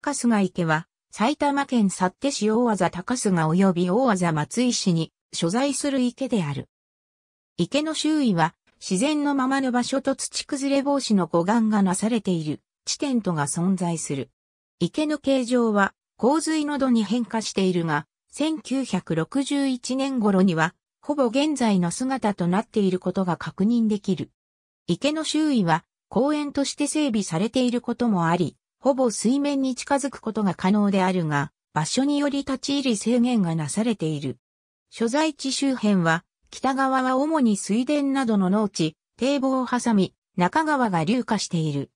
春日池は、埼玉県幸手市大字高須賀及び大字松井市に所在する池である。池の周囲は自然のままの場所と土崩れ防止の護岸がなされている地点とが存在する。池の形状は洪水の度に変化しているが、1961年頃にはほぼ現在の姿となっていることが確認できる。池の周囲は公園として整備されていることもあり、ほぼ水面に近づくことが可能であるが、場所により立ち入り制限がなされている。所在地周辺は、北側は主に水田などの農地、堤防を挟み、中川が流下している。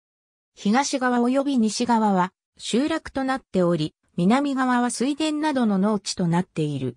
東側及び西側は集落となっており、南側は水田などの農地となっている。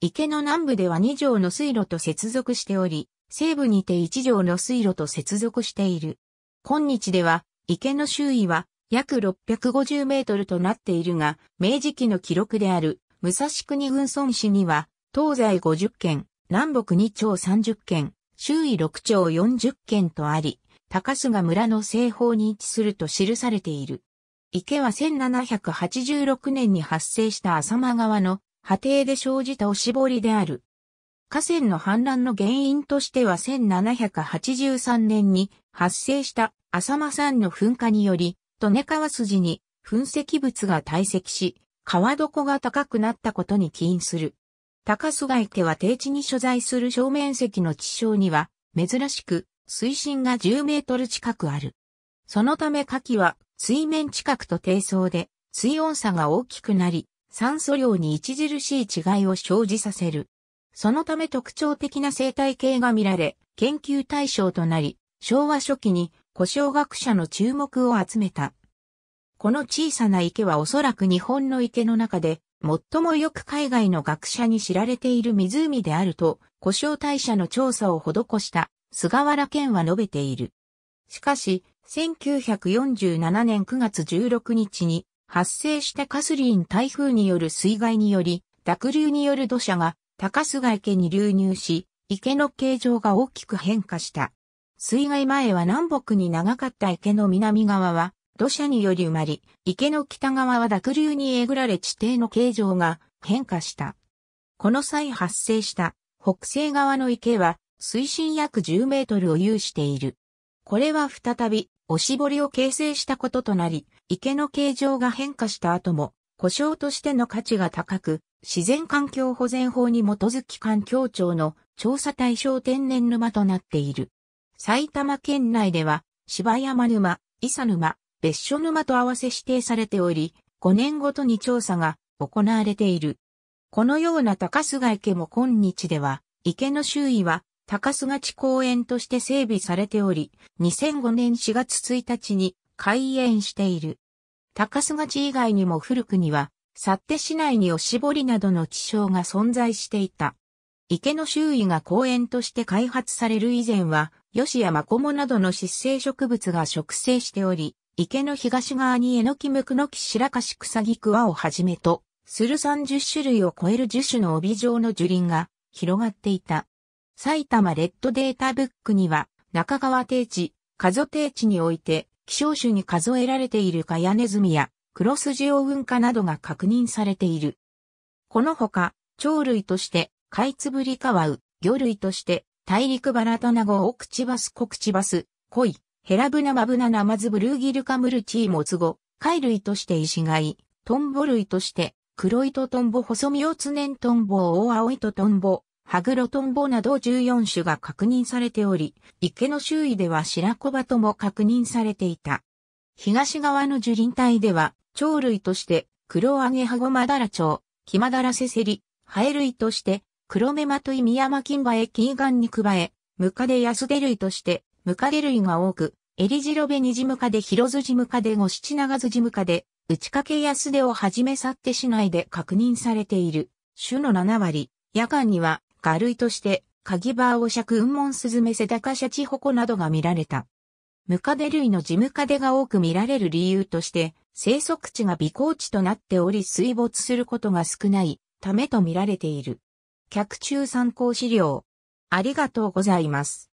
池の南部では2条の水路と接続しており、西部にて1条の水路と接続している。今日では、池の周囲は約650メートルとなっているが、明治期の記録である武蔵国軍村市には、東西50県、南北2町30県、周囲6町40県とあり、高須賀村の西方に位置すると記されている。池は1786年に発生した浅間川の波堤で生じたおしぼりである。河川の氾濫の原因としては1783年に発生した浅間山の噴火により利根川筋に噴石物が堆積し、川床が高くなったことに起因する。高須貝家は低地に所在する正面積の地床には、珍しく、水深が10メートル近くある。そのため牡蠣は、水面近くと低層で、水温差が大きくなり、酸素量に著しい違いを生じさせる。そのため特徴的な生態系が見られ、研究対象となり、昭和初期に古障学者の注目を集めた。この小さな池はおそらく日本の池の中で最もよく海外の学者に知られている湖であると、古障大社の調査を施した菅原健は述べている。しかし、1947年9月16日に発生したカスリーン台風による水害により、濁流による土砂が高須賀池に流入し、池の形状が大きく変化した。水害前は南北に長かった池の南側は土砂により埋まり、池の北側は濁流にえぐられ地底の形状が変化した。この際発生した北西側の池は水深約10メートルを有している。これは再び、おしぼりを形成したこととなり、池の形状が変化した後も、故障としての価値が高く、自然環境保全法に基づき環境庁の調査対象天然沼となっている。埼玉県内では、芝山沼、伊佐沼、別所沼と合わせ指定されており、5年ごとに調査が行われている。このような高須賀池も今日では、池の周囲は高須賀地公園として整備されており、2005年4月1日に開園している。高須賀地以外にも古くには、幸手市内におしぼりなどの地称が存在していた。池の周囲が公園として開発される以前は、ヨシやマコモなどの湿生植物が植生しており、池の東側にエノキムクノキ白カシクサギクワをはじめと、する30種類を超える樹種の帯状の樹林が広がっていた。埼玉レッドデータブックには、中川低地、加須低地において、希少種に数えられているカヤネズミや、クロスジオウンカなどが確認されている。このほか、鳥類として、カイツブリカワウ、魚類として、大陸バラタナゴオクチバスコクチバス、コイ、ヘラブナマブナナマズブルーギルカムルチーモツゴ、貝類として石貝、トンボ類として、黒糸トンボ細身をツネントンボ大青糸トンボ、ハグロトンボなど14種が確認されており、池の周囲では白コバとも確認されていた。東側の樹林帯では、鳥類として、黒アゲハゴマダラチョウ、キマダラセセリ、ハエ類として、黒目まとい宮間金馬へキーガンに加え、ムカデ安出類として、ムカデ類が多く、エリジロベニジムカデヒロズジムカデゴシチナガズジムカデ、打ち掛け安出をはじめ去って市内で確認されている。種の7割、夜間には、ガ類として、カギバーオシャクウンモンスズメセダカシャチホコなどが見られた。ムカデ類のジムカデが多く見られる理由として、生息地が微高地となっており水没することが少ないためと見られている。客中参考資料。ありがとうございます。